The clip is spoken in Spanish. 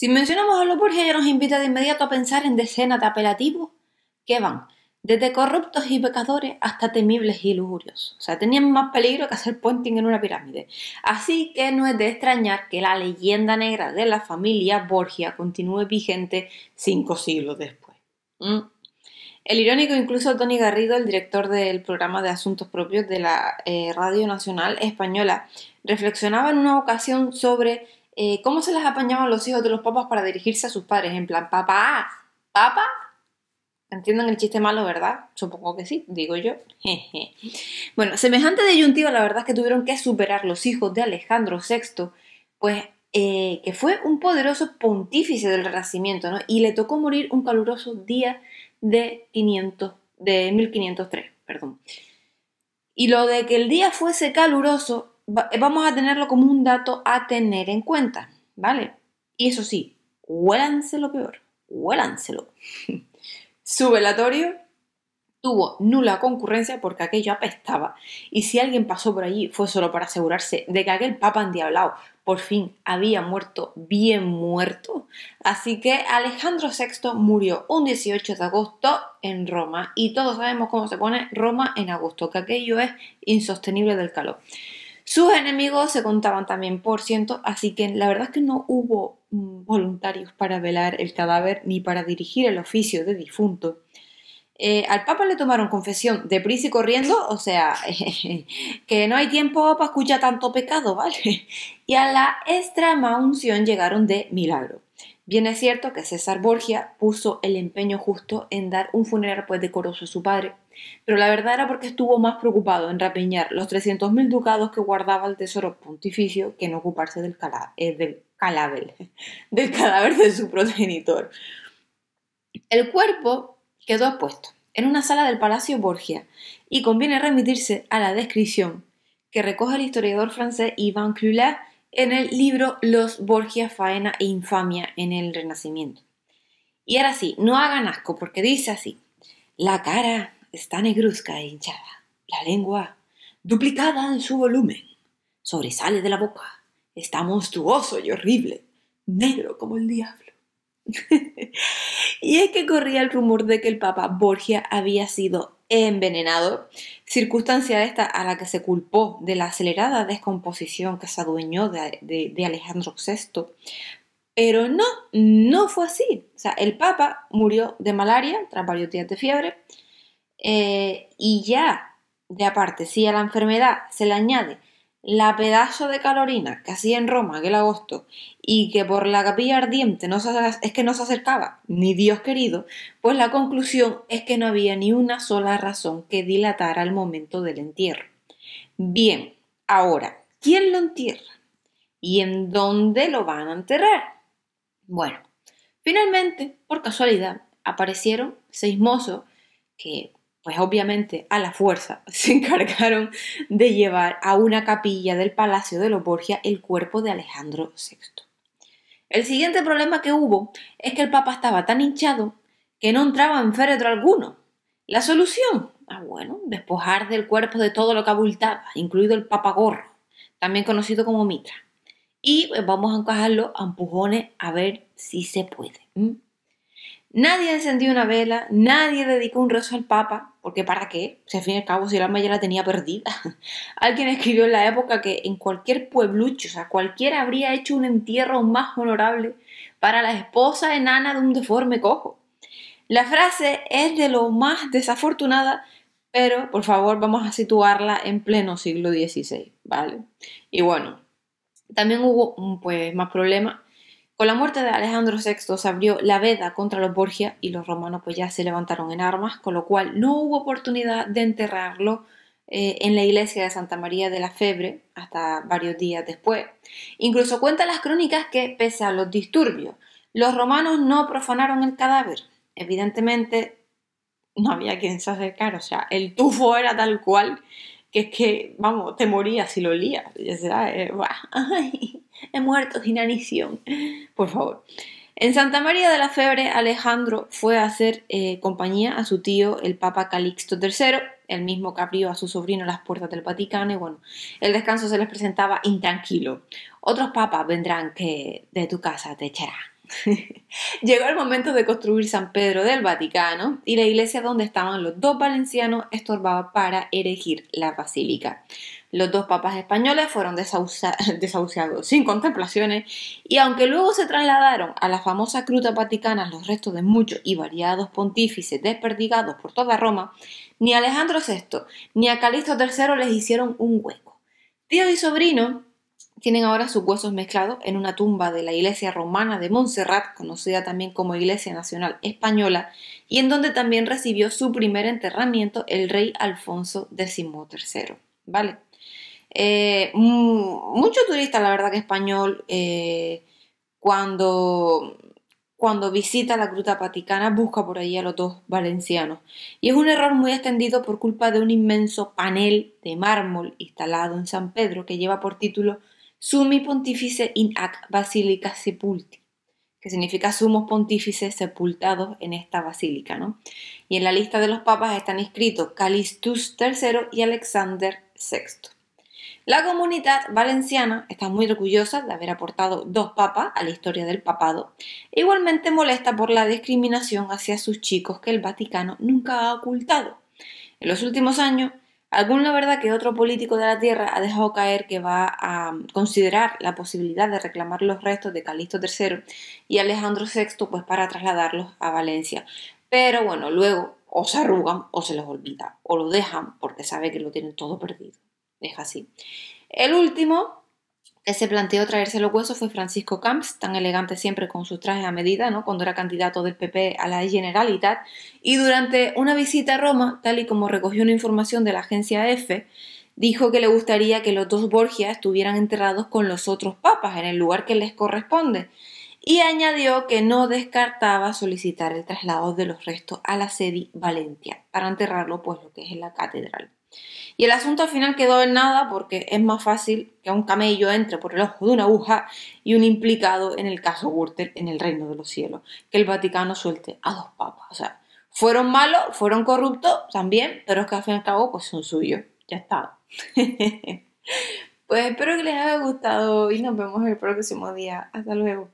Si mencionamos a los Borgia ya nos invita de inmediato a pensar en decenas de apelativos que van desde corruptos y pecadores hasta temibles y lujurios. O sea, tenían más peligro que hacer pointing en una pirámide. Así que no es de extrañar que la leyenda negra de la familia Borgia continúe vigente cinco siglos después. ¿Mm? El irónico, incluso Tony Garrido, el director del programa de asuntos propios de la eh, Radio Nacional Española, reflexionaba en una ocasión sobre eh, ¿cómo se las apañaban los hijos de los papas para dirigirse a sus padres? En plan, papá, papá. ¿Entienden el chiste malo, verdad? Supongo que sí, digo yo. bueno, semejante deyuntiva la verdad es que tuvieron que superar los hijos de Alejandro VI, pues eh, que fue un poderoso pontífice del Renacimiento, ¿no? Y le tocó morir un caluroso día de, 500, de 1503, perdón. Y lo de que el día fuese caluroso eh, vamos a tenerlo como un dato a tener en cuenta, ¿vale? Y eso sí, huélanse lo peor, huélanselo. Su velatorio tuvo nula concurrencia porque aquello apestaba y si alguien pasó por allí fue solo para asegurarse de que aquel papa endiablado por fin había muerto bien muerto. Así que Alejandro VI murió un 18 de agosto en Roma y todos sabemos cómo se pone Roma en agosto, que aquello es insostenible del calor. Sus enemigos se contaban también por ciento, así que la verdad es que no hubo mm, voluntarios para velar el cadáver ni para dirigir el oficio de difunto. Eh, al Papa le tomaron confesión de prisa y corriendo, o sea, que no hay tiempo para escuchar tanto pecado, ¿vale? Y a la extrema unción llegaron de milagro. Bien es cierto que César Borgia puso el empeño justo en dar un funeral pues decoroso a su padre, pero la verdad era porque estuvo más preocupado en rapiñar los 300.000 ducados que guardaba el tesoro pontificio que en ocuparse del, eh, del, cadáver de su progenitor. El cuerpo quedó expuesto en una sala del Palacio Borgia y conviene remitirse a la descripción que recoge el historiador francés Ivan Clulat en el libro Los Borgia, Faena e Infamia en el Renacimiento. Y ahora sí, no hagan asco porque dice así, la cara está negruzca e hinchada, la lengua duplicada en su volumen, sobresale de la boca, está monstruoso y horrible, negro como el diablo. y es que corría el rumor de que el Papa Borgia había sido envenenado, circunstancia esta a la que se culpó de la acelerada descomposición que se adueñó de, Alejandro VI. Pero no, no fue así. O sea, el Papa murió de malaria tras varios días de fiebre, eh, y ya, de aparte, si a la enfermedad se le añade la pedazo de calorina que hacía en Roma aquel agosto y que por la capilla ardiente es que no se acercaba, ni Dios querido, pues la conclusión es que no había ni una sola razón que dilatara el momento del entierro. Bien, ahora, ¿quién lo entierra? ¿Y en dónde lo van a enterrar? Bueno, finalmente, por casualidad, aparecieron seis mozos que pues obviamente a la fuerza se encargaron de llevar a una capilla del Palacio de los Borgia el cuerpo de Alejandro VI. El siguiente problema que hubo es que el Papa estaba tan hinchado que no entraba en féretro alguno. La solución, ah, bueno, despojar del cuerpo de todo lo que abultaba, incluido el papagorro, también conocido como mitra. Y pues, vamos a encajarlo a empujones a ver si se puede. Nadie encendió una vela, nadie dedicó un rezo al Papa, porque ¿para qué? si al fin y al cabo, si el alma ya la tenía perdida. Alguien escribió en la época que en cualquier pueblucho, o sea, cualquiera habría hecho un entierro más honorable para la esposa enana de un deforme cojo. La frase es de lo más desafortunada, pero por favor vamos a situarla en pleno siglo XVI, ¿vale? Y bueno, también hubo mm, pues, más problemas con la muerte de Alejandro VI se abrió la veda contra los Borgia y los romanos pues ya se levantaron en armas, con lo cual no hubo oportunidad de enterrarlo eh, en la iglesia de Santa María de la Febre hasta varios días después. Incluso cuentan las crónicas que, pese a los disturbios, los romanos no profanaron el cadáver. Evidentemente, no había quien se acercara, o sea, el tufo era tal cual que es que, vamos, te morías si lo olías. ya eh, He muerto sin inanición. Por favor. En Santa María de la Febre, Alejandro fue a hacer eh, compañía a su tío, el Papa Calixto III, el mismo que abrió a su sobrino las puertas del Vaticano, y bueno, el descanso se les presentaba intranquilo. Otros papas vendrán que de tu casa te echarán. Llegó el momento de construir San Pedro del Vaticano y la iglesia donde estaban los dos valencianos estorbaba para erigir la basílica. Los dos papas españoles fueron desahuciados sin contemplaciones y aunque luego se trasladaron a la famosa cruta vaticana los restos de muchos y variados pontífices desperdigados por toda Roma, ni Alejandro VI ni a Calixto III les hicieron un hueco. Tío y sobrino tienen ahora sus huesos mezclados en una tumba de la iglesia romana de Montserrat, conocida también como Iglesia Nacional Española, y en donde también recibió su primer enterramiento el rey Alfonso XIII. ¿Vale? Eh, mm, mucho turista, la verdad que español, eh, cuando, cuando visita la Gruta Vaticana, busca por allí a los dos valencianos. Y es un error muy extendido por culpa de un inmenso panel de mármol instalado en San Pedro que lleva por título Summi Pontifice in ac basilica sepulti, que significa sumos pontífices sepultados en esta basílica, ¿no? Y en la lista de los papas están inscritos Calistus III y Alexander VI. La comunidad valenciana está muy orgullosa de haber aportado dos papas a la historia del papado, e igualmente molesta por la discriminación hacia sus chicos que el Vaticano nunca ha ocultado. En los últimos años, Algún la verdad que otro político de la Tierra ha dejado caer que va a mm, considerar la posibilidad de reclamar los restos de Calixto III y Alejandro VI pues para trasladarlos a Valencia. Pero bueno, luego o se arrugan o se los olvida o lo dejan porque sabe que lo tienen todo perdido. Es así. El último que se planteó traerse los huesos fue Francisco Camps, tan elegante siempre con sus trajes a medida, cuando era candidato del PP a la Generalitat, y durante una visita a Roma, tal y como recogió una información de la agencia EFE, dijo que le gustaría que los dos Borgia estuvieran enterrados con los otros papas en el lugar que les corresponde, y añadió que no descartaba solicitar el traslado de los restos a la sede Valencia para enterrarlo, pues lo que es en la catedral. Y el asunto al final quedó en nada porque es más fácil que un camello entre por el ojo de una aguja y un implicado en el caso Wurter en el reino de los cielos, que el Vaticano suelte a dos papas. O sea, fueron malos, fueron corruptos también, pero es que al fin y al cabo pues son suyos. Ya está. pues espero que les haya gustado y nos vemos el próximo día. Hasta luego.